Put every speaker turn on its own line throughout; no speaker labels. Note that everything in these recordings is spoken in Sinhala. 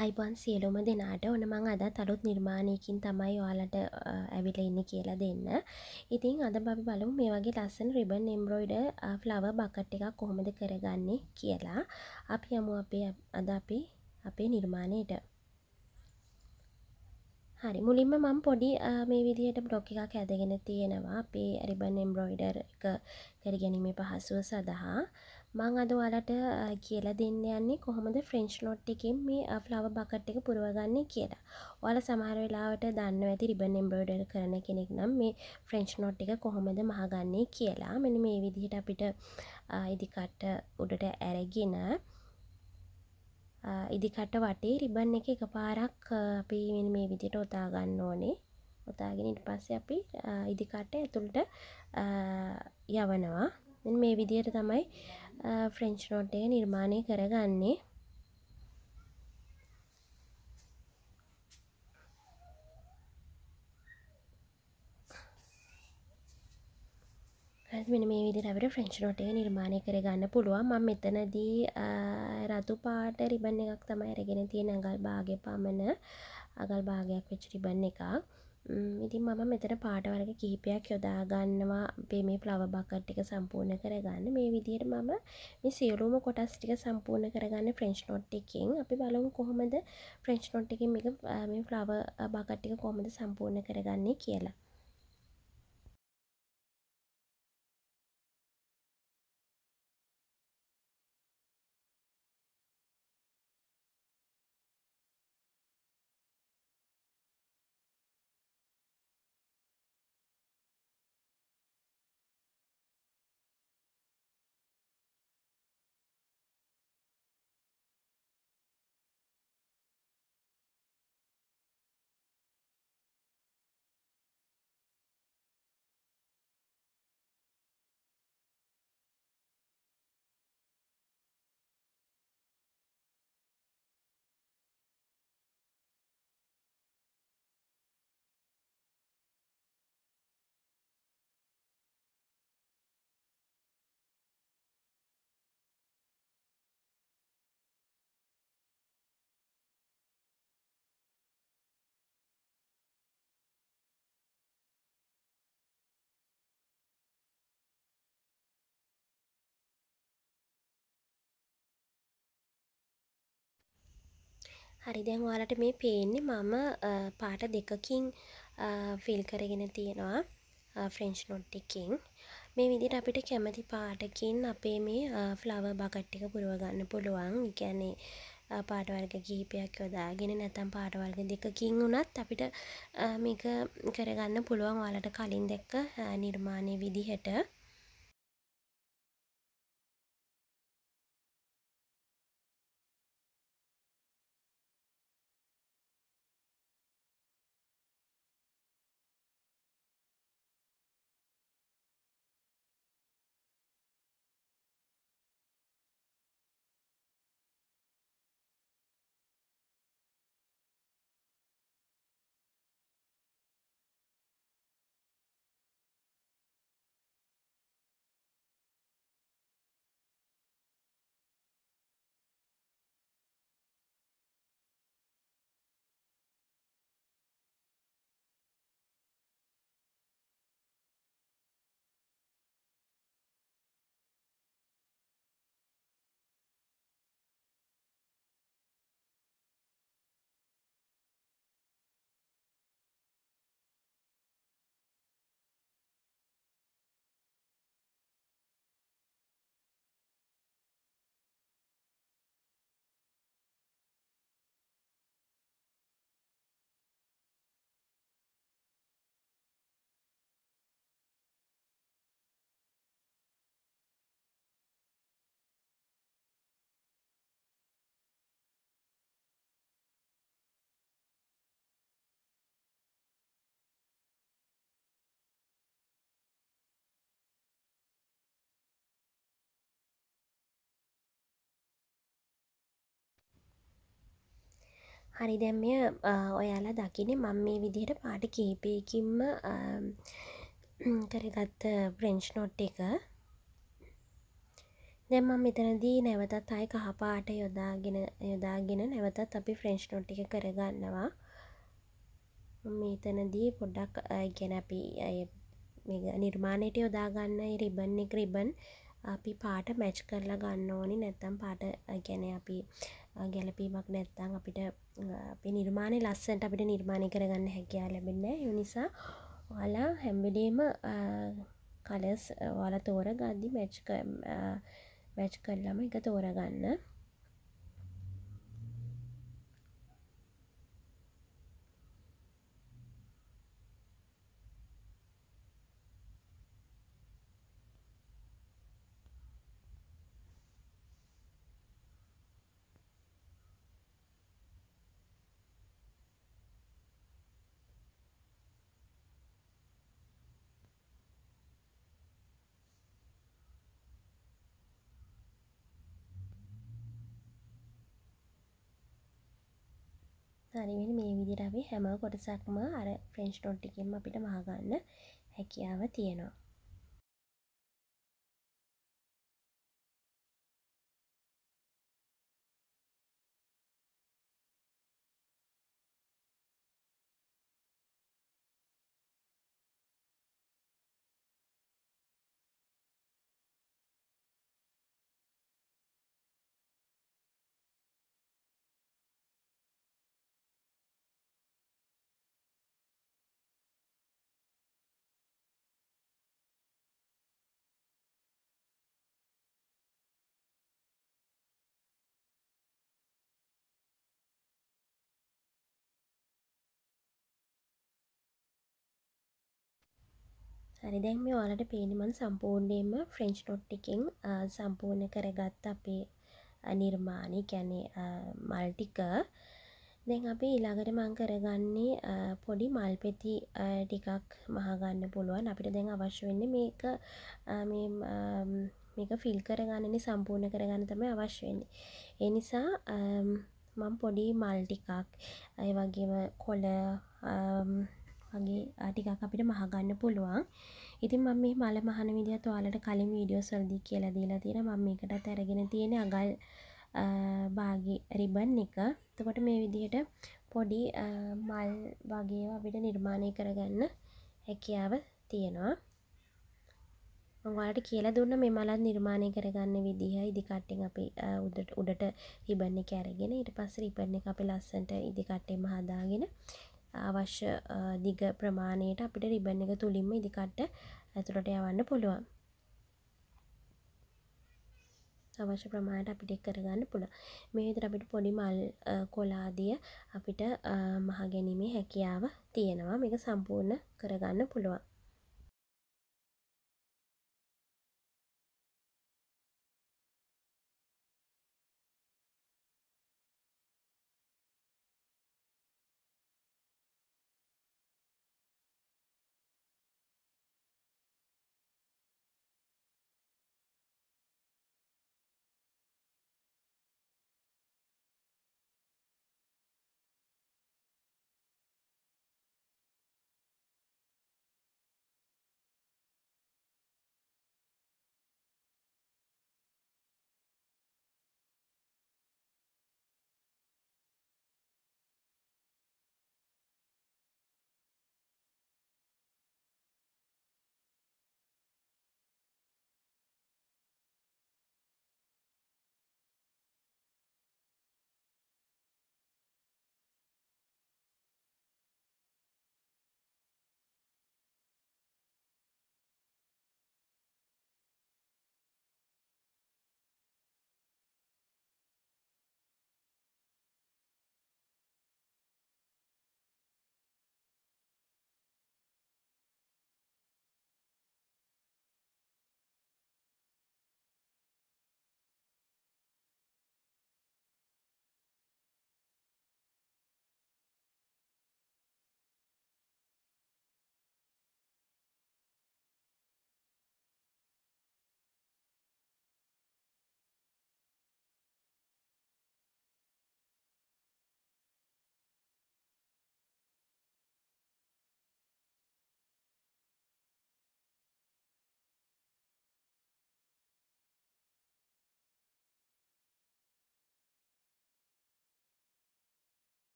අයිබන් සියලුම දෙනාට ඕන මං අදත් අලුත් නිර්මාණයකින් තමයි ඔයාලට ඇවිල ඉන්න කියලා දෙන්න ඉතින් අද බි බලමු මේ වගේ ලස්සන රිබන් එම්රෝයිඩ ෆ්ලව බකට් එකක් කොහොමද කරගන්නේ කියලා අපි යමු අපේ අද අපි අපේ නිර්මාණයට හරි මුලින්ම මම පොඩි මේ විදිහට බ්ලොක් එකක් ඇදගෙන තියෙනවා අපේ රිබන් එම්රෝයිඩර් එක කරගැනීමේ පහසුව සඳහා මං අද ඔයාලට කියලා දෙන්න යන්නේ කොහොමද ෆ්‍රෙන්ච් නොට් එකෙන් මේ ෆ්ලවර් බකට් එක පුරවගන්නේ කියලා. ඔයාලා සමහර වෙලාවට දන්නවා ඇති රිබන් එම්බ්‍රොයිඩර් කරන කෙනෙක් නම් මේ ෆ්‍රෙන්ච් නොට් එක කොහොමද මහගන්නේ කියලා. මෙන්න මේ විදිහට අපිට ඉදිකට උඩට ඇරගෙන ඉදිකට වටේ රිබන් එක එකපාරක් අපි මෙන්න මේ විදිහට ඔතා ගන්න ඕනේ. ඔතාගෙන ඉට පස්සේ අපි ඉදිකට ඇතුළට යවනවා මේ විදියට තමයි ෆ්‍රෙන්ච් නෝට් එක නිර්මාණය කරගන්නේ මෙන මේ විදිරට ෆ්‍රෙන්ච් නොට එක නිර්මාණය කරගන්න පුළුවන් ම මෙතනදී රතු පාට රිබන් එකක් තමයි ඇරගෙන තියෙන අගල් භාග පමණ අගල් භාගයක් වෙච්ච රිබන් එකක් ඉතින් මම මෙතන පාටවර්ග කිහිපයක් යොදාගන්නවා අපේ මේ ෆ්ලව බකට් එක සම්පූර්ණ කරගන්න මේ විදිහට මම මේ සියලුම කොටස් ටික සම්පූර්ණ කරගන්න ෆ්‍රෙන්ච් නොට් එකෙන් අපි බලමු කොහොමද ෆ්‍රෙන්ච් නොට් එකෙන් මේක මේ ෆ්ලව බකට් එක කොහොමද සම්පූර්ණ කරගන්නේ කියලා හරි දැන් ඔයාලට මේ පේන්නේ මම පාට දෙකකින් ෆිල් කරගෙන තියෙනවා ෆ්‍රෙන්ච් නොට් එකකින් මේ විදිහට අපිට කැමති පාටකින් අපේ මේ ෆ්ලවර් බකට් එක පුරව ගන්න පුළුවන්. ඒ කියන්නේ පාට වර්ග කිහිපයක් යොදාගෙන නැත්නම් පාට වර්ග දෙකකින් උනත් අපිට මේක කරගන්න පුළුවන් ඔයාලට කලින් දැක්ක නිර්මාණයේ විදිහට. හරි දැම් මෙය ඔයාලා දකින මං මේ විදිහට පාට කීපයකින්ම කරගත්ත ප්‍රෙන්ච් නොට් එක දැම්ම මෙතනදී නැවතත් අයි කහපාට යොදාගෙන යොදාගෙන නැවතත් අපි ෆ්‍රෙන්ච් නොට් එක කරගන්නවා මේතනදී පොඩ්ඩක් ගැන අපි නිර්මාණයට යොදාගන්න රිබන් එක රිබන් අපි පාට මැච් කරලා ගන්න ඕනි නැත්තම් පාට ගැන අපි ගැලපීමක් නැත්තං අපිට නිර්මාණය ලස්සන්ට අපිට නිර්මාණය කරගන්න හැකියා ලැබෙන්න නිසා ඔයාලා හැම්බිඩේම කලස් ඔයාලා තෝර ගද්දි මැච් මැච් කරලම එක තෝරගන්න හරිවෙන මේ විදිරවේ හැම කොටසක්ම අර ෆ්‍රෙන්ච් ටොට්ටිකෙන් අපිට මහගන්න හැකියාව තියෙනවා හරි දැන් මේ ඔයාලට පේනමන් සම්පූර්ණයෙන්ම ෆ්‍රෙන්ච් නොට් එකෙන් සම්පූර්ණ කරගත් අපේ නිර්මාණය කියන්නේ මල් ටික දැන් අපි ඊළඟට මං කරගන්නේ පොඩි මල් පෙති ටිකක් මහගන්න පුළුවන් අපිට දැන් අවශ්‍ය වෙන්නේ මේක මේක ෆිල් කරගන්නනේ සම්පූර්ණ කරගන්න තමයි අවශ්‍ය වෙන්නේ. ඒ නිසා මම පොඩි මල් ටිකක් ඒ වගේම කොළ වගේ ටිකක් අපිට මහගන්න පුළුවන් ඉතින් මම මේ මල මහන විදිහත් ඔයාලට කලින් වීඩියෝස් වලදී කියලා දීලා තියෙනවා මම මේකටත් අරගෙන තියෙන අගල් බාගේ රිබන් එක. එතකොට මේ විදිහට පොඩි මල් වගේ අපිට නිර්මාණය කරගන්න හැකියාව තියෙනවා. ඔයාලට කියලා දුන්න මේ මලත් නිර්මාණය කරගන්න විදිහ ඉදිකට්ටෙන් අපි උඩට උඩට රිබන් එක අරගෙන ඊට පස්සේ රිබන් එක අපි ලස්සනට ඉදිකට්ටෙම හදාගෙන අවශ්‍ය දිග ප්‍රමාණයට අපිට රිබන් එක තුළින්ම ඉදිකට්ට ඇතුළට යවන්න පුළුවන් අවශ්‍ය ප්‍රමාණයට අපිට කරගන්න පුළ මෙහිතර අපිට පොඩි මල් කොලාදිය අපිට මහගැනීමේ හැකියාව තියෙනවා මේක සම්පූර්ණ කරගන්න පුළුවන්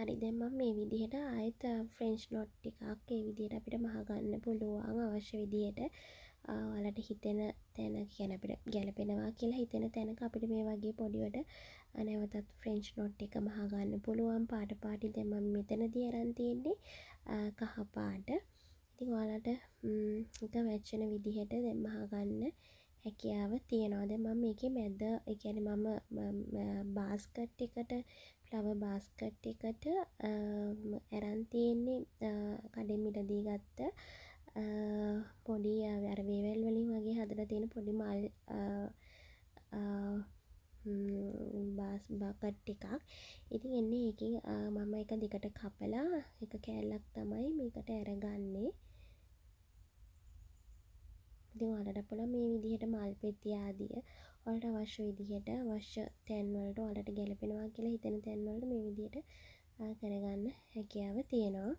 හරි දැම්ම මේ විදිහට ආයත ෆ්‍රෙන්ච් නොට් එකක් ඒ විදිහට අපිට මහගන්න පුළුවන් අවශ්‍ය විදියට වලට හිතෙන තැන කියන අපිට ගැලපෙනවා කියලා හිතෙන තැනක අපිට මේ වගේ පොඩිවට නැවතත් ෆ්‍රෙන්ච් නොට් එක මහගන්න පුළුවන් පාට පාටි දෙම මෙතන දියරන් තියෙන්නේ කහපාට ඉතින් ඔයාලට එක වැච්චන විදිහට දෙමහගන්න හැකියාව තියෙනවාද මම එක මැද්ද එකන මම බාස්කට් එකට ෆ්ලව බාස්කට් එකට ඇරන් තියෙන්නේ කඩෙන් මිටදී ගත්ත පොඩි අර වේවල් වලින් වගේ හදර තියෙන පොඩි මල් බාස් බකට් එකක් ඉතින් එන්නේ එක මම එක දිකට කපලා එක කෑල්ලක් තමයි මේකට ඇරගන්නේ ඉතින් වලට පුළ මේ විදිහට මල් පෙති ආදිය ඔලට අවශ්‍ය විදිහට වශ්‍ය තැන්වලට ඔලට ගැලපෙනවා කියලා හිතෙන තැන්වලට මේ විදියට කරගන්න හැකියාව තියෙනවා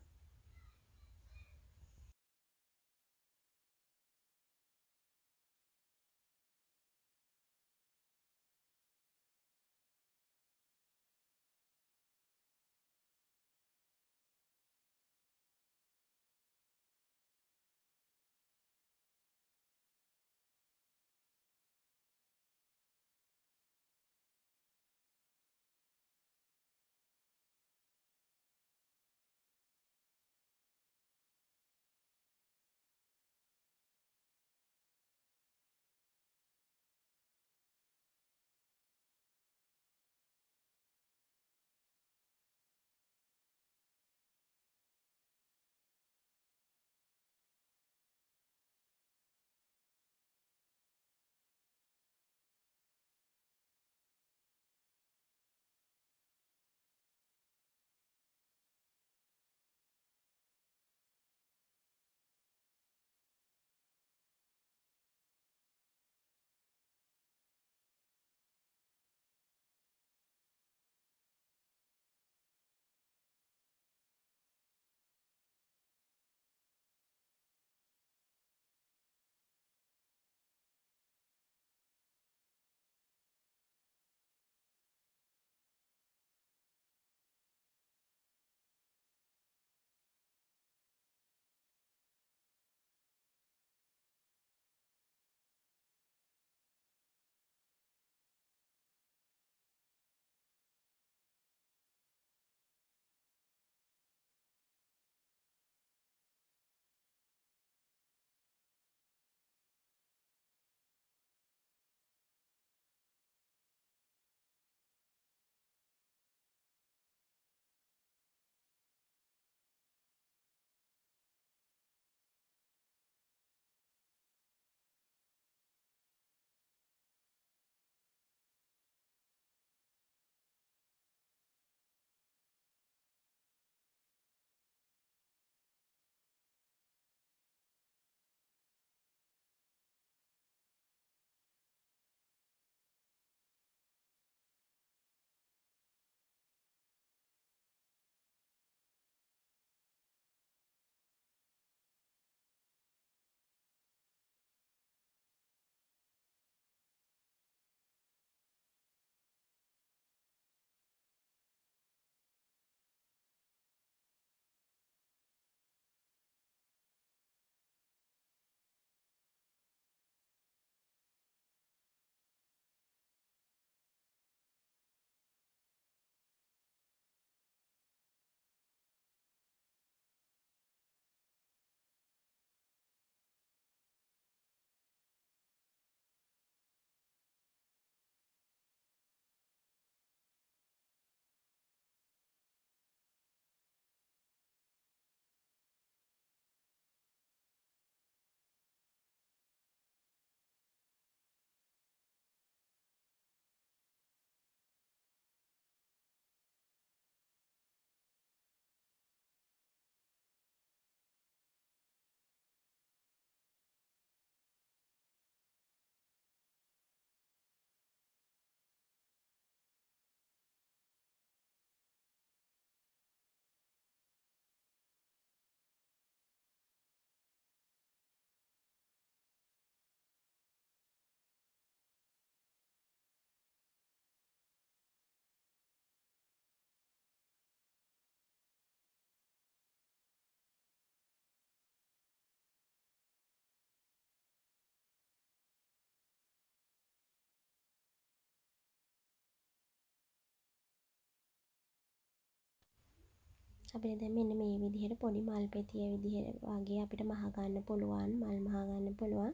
අපිට දැන් මෙන්න මේ විදිහට පොඩි මල් පෙතිය විදිහට වගේ අපිට මහ ගන්න පුළුවන් මල් මහ ගන්න පුළුවන්.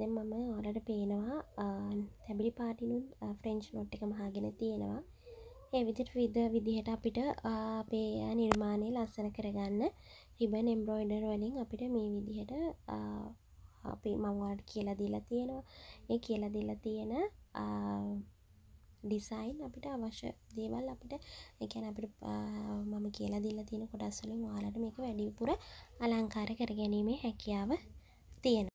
දැන් මම ඔයාලට පේනවා තැඹිලි පාටිනුත් ෆ්‍රෙන්ච් නොට් එක මහගෙන තියෙනවා. ඒ විදිහට විද විදිහට අපිට අපේ නිර්මාණය ලස්සන කරගන්න රිබන් එම්බ්‍රොයිඩර් වලින් අපිට මේ විදිහට අපි මම ඔයාලට කියලා දීලා තියෙනවා. ඒ කියලා දීලා තියෙන ඩිසයින් අපිට අවශ්‍ය දේවල් අපිට එකැන අපිට මම කියලා දිල්ල තියෙන කොටස්වලින් වාලට මේක වැඩිපුර අලංකාර කර ගැනීමේ හැකියාව තියෙන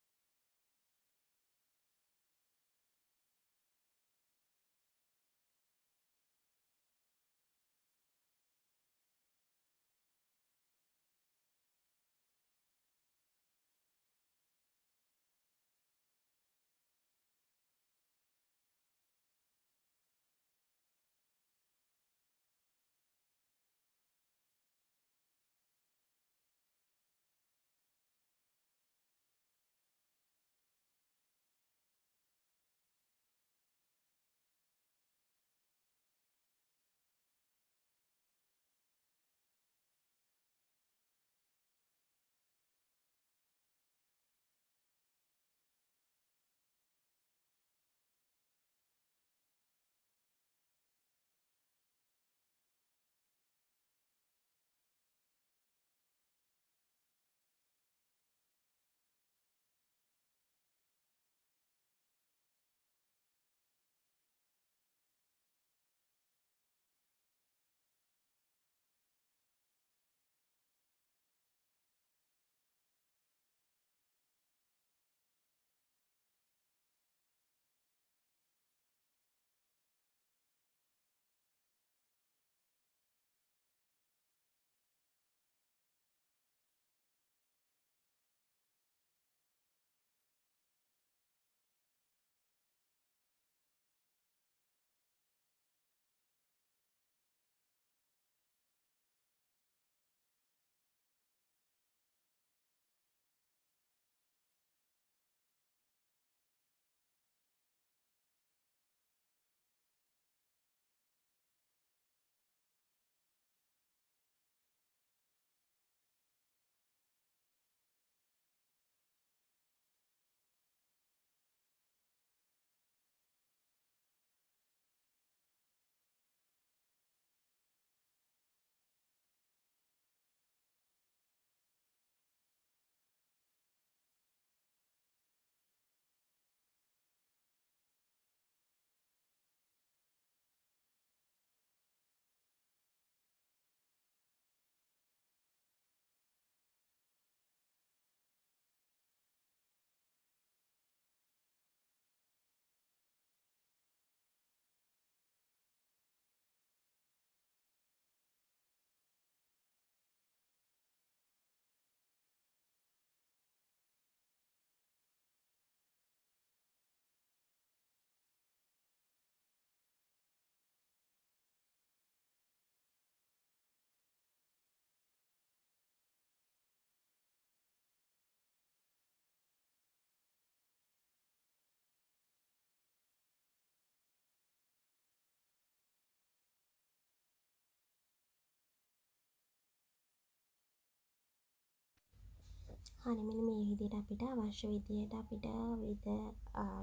හරිමෙන මේ විදියට අපිට අවශ්‍ය විදියට අපිට විද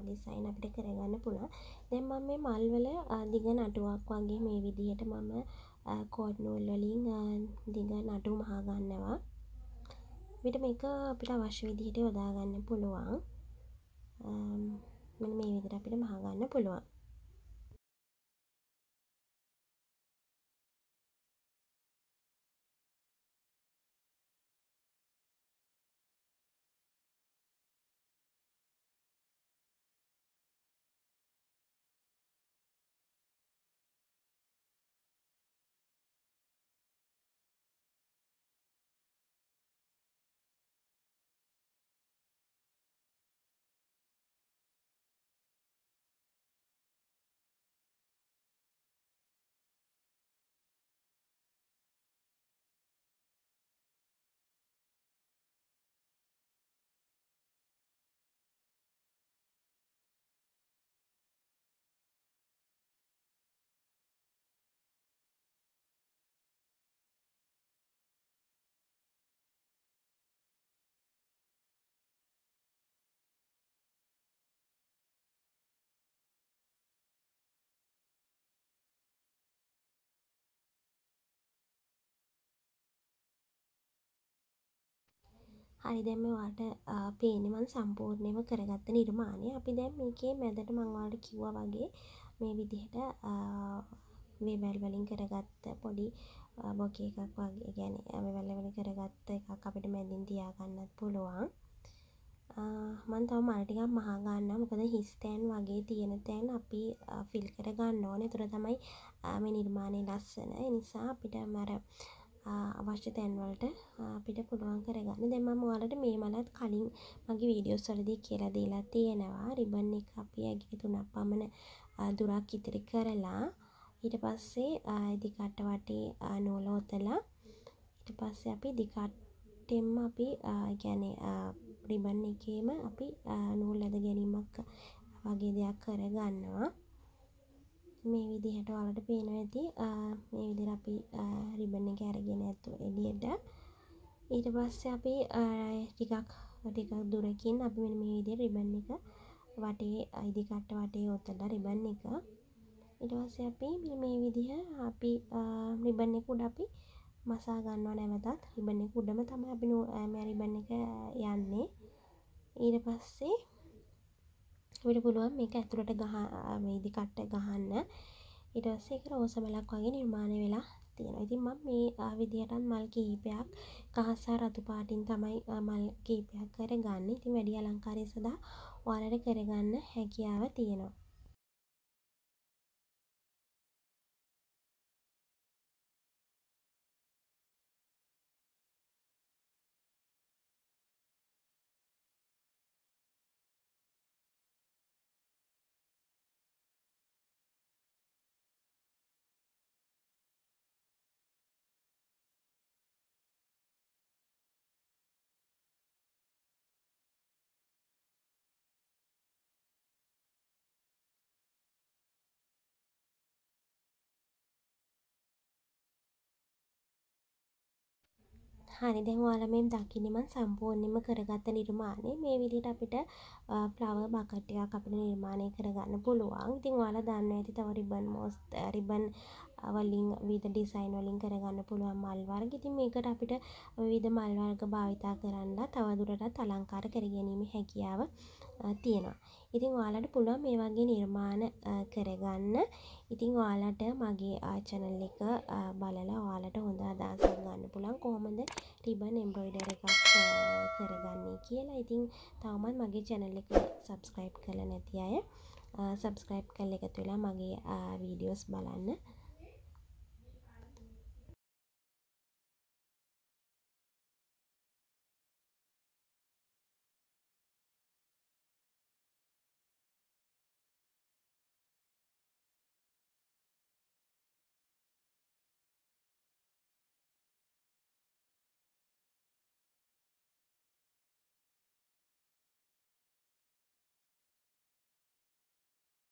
ඩිසයින් අපිට කරගන්න පුළුවන්. දැන් මම මේ මල් වල දිග නටුවක් වගේ මේ විදිහට මම කෝඩ් නූල් වලින් දිග නටු මහ ගන්නවා. අපිට මේක අපිට අවශ්‍ය විදිහට යොදා ගන්න පුළුවන්. මෙන්න මේ විදිහට අපිට මහ ගන්න පුළුවන්. හරි දැම වාට පේනවන් සම්පූර්ණයම කරගත්ත නිර්මාණය අපි දැන් මේකේ මැදට මංවාට කිව්වා වගේ මේ විදිහට වේවැල් වලින් කරගත්ත පොඩි බොක එකක් වගේ ගැන වැල්ලවල කරගත්ත එකක් අපිට මැදින් තියාගන්නත් පුළුවන් මන් තව මල්ටිකක් මහාගන්න මොකද හිස්තෑන් වගේ තියෙන තැන් අපි ෆිල් කරගන්න ඕන තුර තමයි මේ නිර්මාණය ලස්සන නිසා අපිට මැර අවශ්‍ය තැන්වලට අපිට පුළුවන් කරගන්න දැන් මම ඔයාලට මේ මලත් කලින් මගේ වීඩියෝස් වලදී කියලා දීලා තියෙනවා රිබන් එක අපි ඇගේ තුනක් පමණ දුරක් ඉතිරි කරලා ඊට පස්සේ දිකට වටේ නූල ඔතලා ඊට පස්සේ අපි දිකටෙම අපි කියන්නේ රිබන් එකේම අපි නූල් ඇද ගැනීමක් වගේ දෙයක් කරගන්නවා මේ විදිහට ඔයාලට පේනවා ඇති මේ විදිහට අපි රිබන් එක අරගෙන ඇතු එළියට ඊට පස්සේ අපි ටිකක් ටිකක් දුරකින් අපි මෙන්න මේ විදිහට රිබන් එක වටේ අයිදි කට්ට වටේ ඔතලා රිබන් එක ඊට පස්සේ අපි මෙන්න මේ විදිහ අපි රිබන් එක උඩ අපි මසා ගන්නවා නැවතත් රිබන් එක උඩම තමයි අපි මේ රිබන් එක යන්නේ ඊට පස්සේ අපිට පුළුවන් මේක ඇතුළට ගහ ඉදිකට්ට ගහන්න ඉටස්සේක රෝසමලක් වගේ නිර්මාණය වෙලා තියෙන ඉතින් මම මේ විදිහටත් මල් කීපයක් කහසා රතු පාටින් තමයි මල් කීපයක් කර ගන්න ඉතින් වැඩි අලංකාරය සඳහා ඔයාලට කරගන්න හැකියාව තියෙනවා හරි දැන් ඔයාලා මේ දකින්නේ මම සම්පූර්ණයෙන්ම කරගත්ත නිර්මාණය. මේ විදිහට අපිට ෆ්ලවර් බකට් එකක් අපිට නිර්මාණය කරගන්න පුළුවන්. ඉතින් ඔයාලා දන්නවා ඇති තව රිබන් මෝස් රිබන් වලින් විධ ඩිසයින් වලින් කරගන්න පුළුවන් මල් වර්ග. ඉතින් මේකට අපිට විවිධ මල් වර්ග භාවිතා කරන්න තවදුරටත් අලංකාර කරගැනීමේ හැකියාව තියෙනවා. ඉතින් ඔයාලට පුළුවන් මේ වගේ නිර්මාණ කරගන්න. ඉතින් ඔයාලට මගේ channel එක බලලා ඔයාලට හොඳ අදහසක් ගන්න පුළුවන් කොහොමද රිබන් එම්බ්‍රොයිඩරි එකක් කරගන්නේ කියලා. ඉතින් තවමත් මගේ channel එක subscribe කරලා නැති අය subscribe කරලා එකතු වෙලා මගේ videos බලන්න.